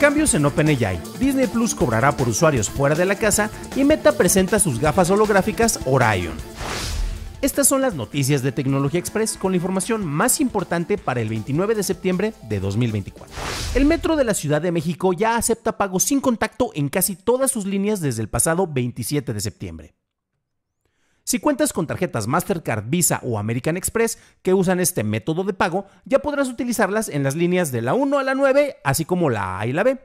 Cambios en OpenAI. Disney Plus cobrará por usuarios fuera de la casa y Meta presenta sus gafas holográficas Orion. Estas son las noticias de Tecnología Express con la información más importante para el 29 de septiembre de 2024. El metro de la Ciudad de México ya acepta pagos sin contacto en casi todas sus líneas desde el pasado 27 de septiembre. Si cuentas con tarjetas Mastercard, Visa o American Express que usan este método de pago, ya podrás utilizarlas en las líneas de la 1 a la 9, así como la A y la B.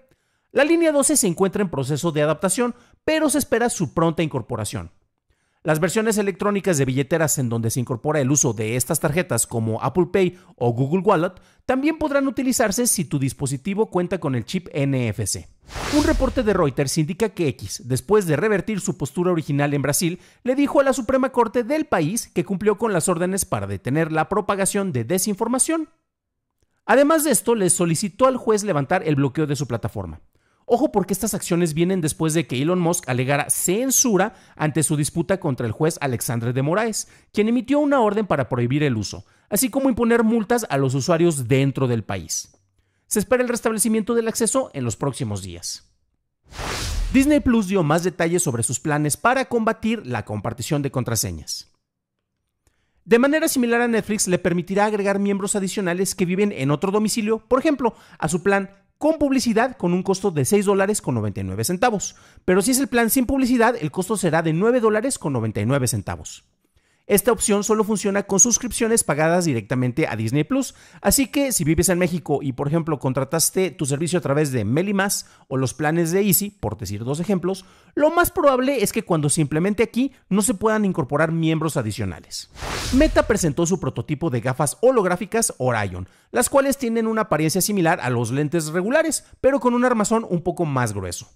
La línea 12 se encuentra en proceso de adaptación, pero se espera su pronta incorporación. Las versiones electrónicas de billeteras en donde se incorpora el uso de estas tarjetas como Apple Pay o Google Wallet también podrán utilizarse si tu dispositivo cuenta con el chip NFC. Un reporte de Reuters indica que X, después de revertir su postura original en Brasil, le dijo a la Suprema Corte del país que cumplió con las órdenes para detener la propagación de desinformación. Además de esto, le solicitó al juez levantar el bloqueo de su plataforma. Ojo porque estas acciones vienen después de que Elon Musk alegara censura ante su disputa contra el juez Alexandre de Moraes, quien emitió una orden para prohibir el uso, así como imponer multas a los usuarios dentro del país. Se espera el restablecimiento del acceso en los próximos días. Disney Plus dio más detalles sobre sus planes para combatir la compartición de contraseñas. De manera similar a Netflix, le permitirá agregar miembros adicionales que viven en otro domicilio, por ejemplo, a su plan con publicidad con un costo de $6.99. dólares con centavos. Pero si es el plan sin publicidad, el costo será de $9.99. dólares con centavos. Esta opción solo funciona con suscripciones pagadas directamente a Disney Plus, así que si vives en México y por ejemplo contrataste tu servicio a través de Melimas o los planes de Easy, por decir dos ejemplos, lo más probable es que cuando simplemente aquí no se puedan incorporar miembros adicionales. Meta presentó su prototipo de gafas holográficas Orion, las cuales tienen una apariencia similar a los lentes regulares, pero con un armazón un poco más grueso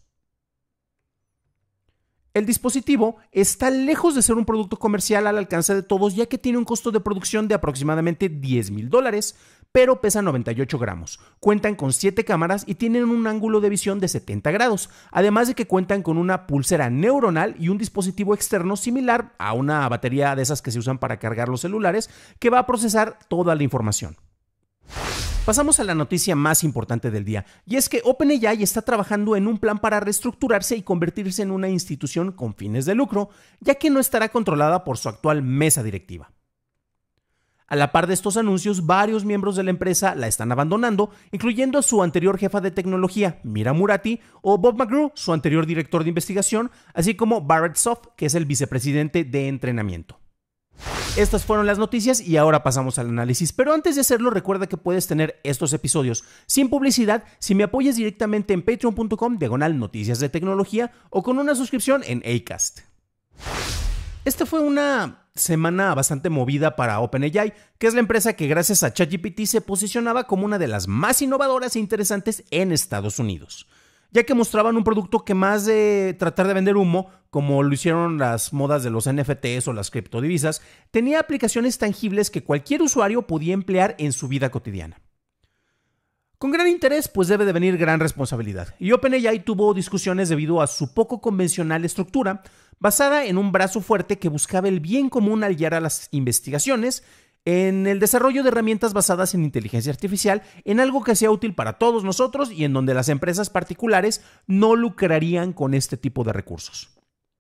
el dispositivo está lejos de ser un producto comercial al alcance de todos, ya que tiene un costo de producción de aproximadamente 10 mil dólares, pero pesa 98 gramos. Cuentan con 7 cámaras y tienen un ángulo de visión de 70 grados, además de que cuentan con una pulsera neuronal y un dispositivo externo similar a una batería de esas que se usan para cargar los celulares, que va a procesar toda la información. Pasamos a la noticia más importante del día, y es que OpenAI está trabajando en un plan para reestructurarse y convertirse en una institución con fines de lucro, ya que no estará controlada por su actual mesa directiva. A la par de estos anuncios, varios miembros de la empresa la están abandonando, incluyendo a su anterior jefa de tecnología, Mira Murati, o Bob McGrew, su anterior director de investigación, así como Barrett Soft, que es el vicepresidente de entrenamiento. Estas fueron las noticias y ahora pasamos al análisis. Pero antes de hacerlo, recuerda que puedes tener estos episodios sin publicidad si me apoyas directamente en patreon.com diagonal noticias de tecnología o con una suscripción en ACAST. Esta fue una semana bastante movida para OpenAI, que es la empresa que gracias a ChatGPT se posicionaba como una de las más innovadoras e interesantes en Estados Unidos ya que mostraban un producto que más de tratar de vender humo, como lo hicieron las modas de los NFTs o las criptodivisas, tenía aplicaciones tangibles que cualquier usuario podía emplear en su vida cotidiana. Con gran interés, pues debe de venir gran responsabilidad, y OpenAI tuvo discusiones debido a su poco convencional estructura, basada en un brazo fuerte que buscaba el bien común al guiar a las investigaciones, en el desarrollo de herramientas basadas en inteligencia artificial, en algo que sea útil para todos nosotros y en donde las empresas particulares no lucrarían con este tipo de recursos.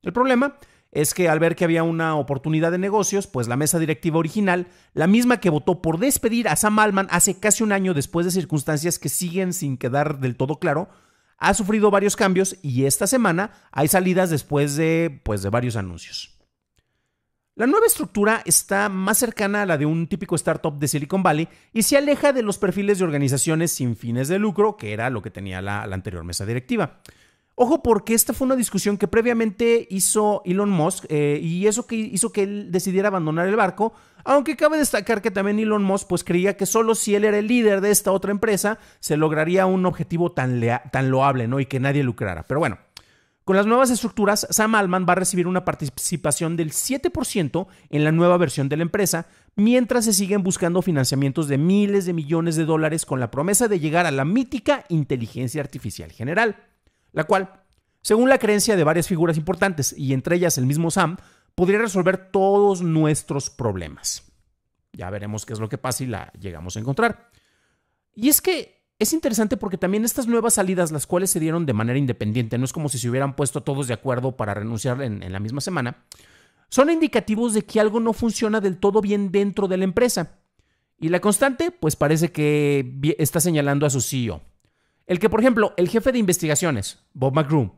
El problema es que al ver que había una oportunidad de negocios, pues la mesa directiva original, la misma que votó por despedir a Sam Allman hace casi un año después de circunstancias que siguen sin quedar del todo claro, ha sufrido varios cambios y esta semana hay salidas después de, pues, de varios anuncios. La nueva estructura está más cercana a la de un típico startup de Silicon Valley y se aleja de los perfiles de organizaciones sin fines de lucro, que era lo que tenía la, anterior mesa directiva. Ojo porque esta fue una discusión que previamente hizo Elon Musk eh, y eso que hizo que él decidiera abandonar el barco, aunque cabe destacar que también Elon Musk pues creía que solo si él era el líder de esta otra empresa se lograría un objetivo tan, tan loable, ¿no? Y que nadie lucrara. Pero bueno, con las nuevas estructuras, Sam Alman va a recibir una participación del 7% en la nueva versión de la empresa, mientras se siguen buscando financiamientos de miles de millones de dólares con la promesa de llegar a la mítica inteligencia artificial general, la cual, según la creencia de varias figuras importantes, y entre ellas el mismo Sam, podría resolver todos nuestros problemas. Ya veremos qué es lo que pasa y la llegamos a encontrar. Y es que es interesante porque también estas nuevas salidas, las cuales se dieron de manera independiente, no es como si se hubieran puesto todos de acuerdo para renunciar en, la misma semana, son indicativos de que algo no funciona del todo bien dentro de la empresa. Y la constante, pues parece que está señalando a su CEO. El que, por ejemplo, el jefe de investigaciones, Bob McGrew,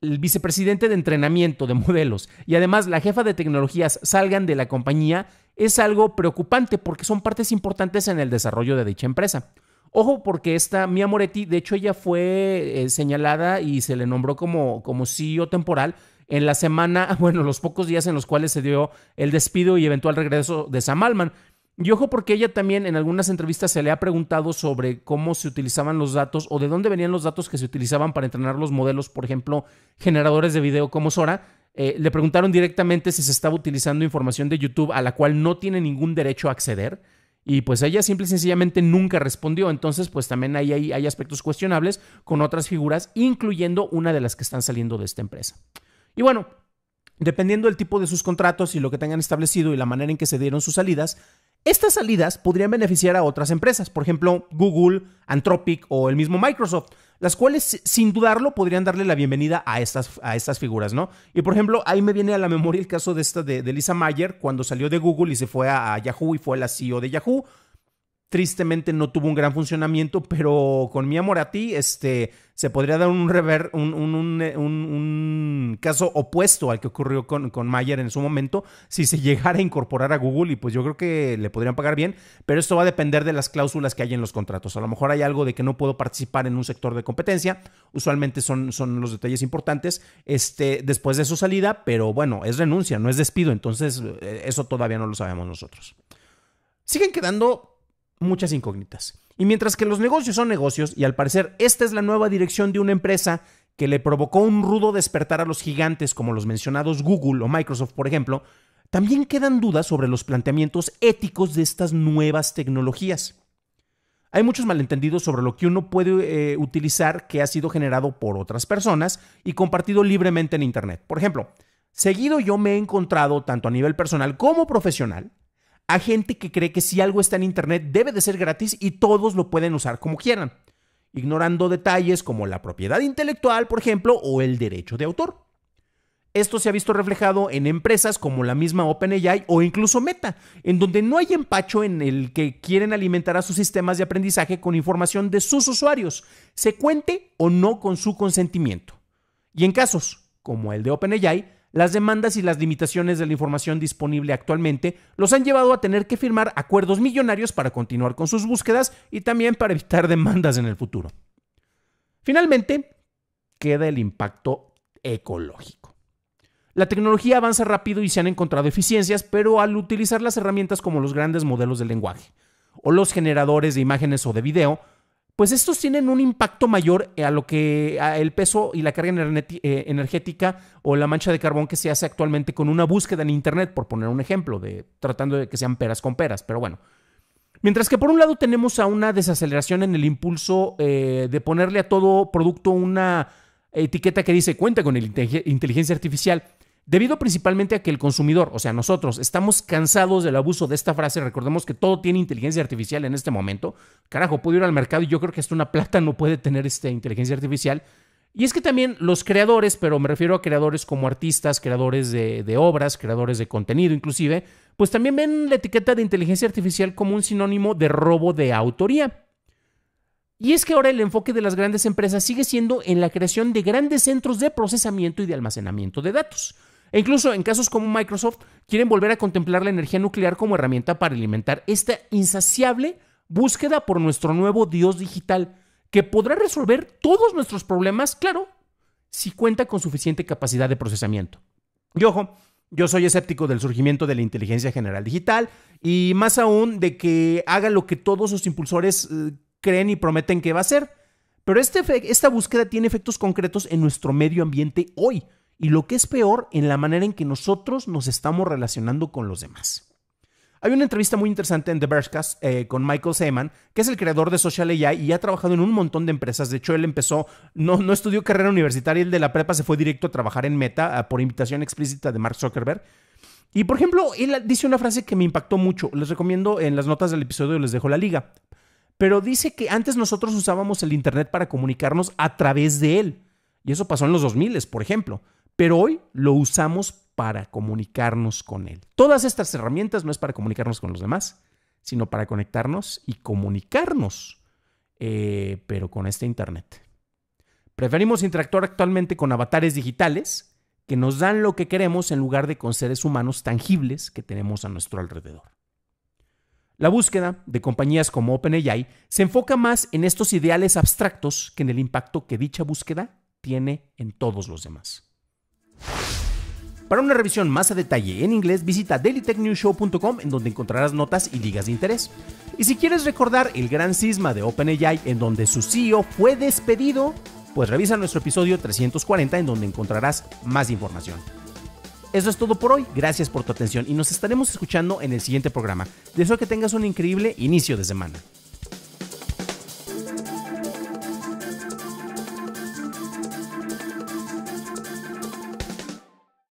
el vicepresidente de entrenamiento de modelos y además la jefa de tecnologías salgan de la compañía es algo preocupante porque son partes importantes en el desarrollo de dicha empresa. Ojo, porque esta Mia Moretti, de hecho, ella fue eh, señalada y se le nombró como, como CEO temporal en la semana, bueno, los pocos días en los cuales se dio el despido y eventual regreso de Sam Alman. Y ojo porque ella también en algunas entrevistas se le ha preguntado sobre cómo se utilizaban los datos o de dónde venían los datos que se utilizaban para entrenar los modelos, por ejemplo, generadores de video como Sora. Eh, le preguntaron directamente si se estaba utilizando información de YouTube a la cual no tiene ningún derecho a acceder. Y pues ella simple y sencillamente nunca respondió. Entonces, pues también hay, hay, aspectos cuestionables con otras figuras, incluyendo una de las que están saliendo de esta empresa. Y bueno, dependiendo del tipo de sus contratos y lo que tengan establecido y la manera en que se dieron sus salidas, estas salidas podrían beneficiar a otras empresas, por ejemplo, Google, Anthropic o el mismo Microsoft las cuales sin dudarlo podrían darle la bienvenida a estas, a estas figuras, ¿no? Y por ejemplo, ahí me viene a la memoria el caso de esta de, Lisa Mayer, cuando salió de Google y se fue a, Yahoo y fue la CEO de Yahoo tristemente no tuvo un gran funcionamiento, pero con Mia Morati este, se podría dar un, rever, un, un, un, caso opuesto al que ocurrió con, Mayer en su momento, si se llegara a incorporar a Google y pues yo creo que le podrían pagar bien, pero esto va a depender de las cláusulas que hay en los contratos. A lo mejor hay algo de que no puedo participar en un sector de competencia, usualmente son, son los detalles importantes, este, después de su salida, pero bueno, es renuncia, no es despido, entonces eh, eso todavía no lo sabemos nosotros. Siguen quedando muchas incógnitas. Y mientras que los negocios son negocios, y al parecer esta es la nueva dirección de una empresa que le provocó un rudo despertar a los gigantes como los mencionados Google o Microsoft, por ejemplo, también quedan dudas sobre los planteamientos éticos de estas nuevas tecnologías. Hay muchos malentendidos sobre lo que uno puede eh, utilizar que ha sido generado por otras personas y compartido libremente en Internet. Por ejemplo, seguido yo me he encontrado, tanto a nivel personal como profesional, a gente que cree que si algo está en Internet debe de ser gratis y todos lo pueden usar como quieran ignorando detalles como la propiedad intelectual, por ejemplo, o el derecho de autor. Esto se ha visto reflejado en empresas como la misma OpenAI o incluso Meta, en donde no hay empacho en el que quieren alimentar a sus sistemas de aprendizaje con información de sus usuarios, se cuente o no con su consentimiento. Y en casos como el de OpenAI, las demandas y las limitaciones de la información disponible actualmente los han llevado a tener que firmar acuerdos millonarios para continuar con sus búsquedas y también para evitar demandas en el futuro. Finalmente, queda el impacto ecológico. La tecnología avanza rápido y se han encontrado eficiencias, pero al utilizar las herramientas como los grandes modelos de lenguaje o los generadores de imágenes o de video, pues estos tienen un impacto mayor a lo que el peso y la carga eh, energética o la mancha de carbón que se hace actualmente con una búsqueda en Internet, por poner un ejemplo, de, tratando de que sean peras con peras, pero bueno. Mientras que por un lado tenemos a una desaceleración en el impulso eh, de ponerle a todo producto una etiqueta que dice cuenta con inteligencia artificial, Debido principalmente a que el consumidor, o sea, nosotros, estamos cansados del abuso de esta frase, recordemos que todo tiene inteligencia artificial en este momento. Carajo, puedo ir al mercado y yo creo que hasta una plata no puede tener esta inteligencia artificial. Y es que también los creadores, pero me refiero a creadores como artistas, creadores de obras, creadores de contenido inclusive, pues también ven la etiqueta de inteligencia artificial como un sinónimo de robo de autoría. Y es que ahora el enfoque de las grandes empresas sigue siendo en la creación de grandes centros de procesamiento y de almacenamiento de datos. E incluso en casos como Microsoft, quieren volver a contemplar la energía nuclear como herramienta para alimentar esta insaciable búsqueda por nuestro nuevo Dios digital, que podrá resolver todos nuestros problemas, claro, si cuenta con suficiente capacidad de procesamiento. Y ojo, yo soy escéptico del surgimiento de la inteligencia general digital y más aún de que haga lo que todos sus impulsores eh, creen y prometen que va a hacer. Pero este esta búsqueda tiene efectos concretos en nuestro medio ambiente hoy y lo que es peor, en la manera en que nosotros nos estamos relacionando con los demás. Hay una entrevista muy interesante en The Bershcast eh, con Michael Seaman, que es el creador de Social AI y ha trabajado en un montón de empresas. De hecho, él empezó, no, no estudió carrera universitaria, el de la prepa se fue directo a trabajar en Meta eh, por invitación explícita de Mark Zuckerberg. Y por ejemplo, él dice una frase que me impactó mucho. Les recomiendo en las notas del episodio, les dejo la liga. Pero dice que antes nosotros usábamos el Internet para comunicarnos a través de él. Y eso pasó en los 2000, por ejemplo. Pero hoy lo usamos para comunicarnos con Él. Todas estas herramientas no es para comunicarnos con los demás, sino para conectarnos y comunicarnos, eh, pero con este Internet. Preferimos interactuar actualmente con avatares digitales que nos dan lo que queremos en lugar de con seres humanos tangibles que tenemos a nuestro alrededor. La búsqueda de compañías como OpenAI se enfoca más en estos ideales abstractos que en el impacto que dicha búsqueda tiene en todos los demás. Para una revisión más a detalle en inglés, visita dailytechnewshow.com en donde encontrarás notas y ligas de interés. Y si quieres recordar el gran cisma de OpenAI en donde su CEO fue despedido, pues revisa nuestro episodio 340 en donde encontrarás más información. Eso es todo por hoy, gracias por tu atención y nos estaremos escuchando en el siguiente programa. Deseo que tengas un increíble inicio de semana.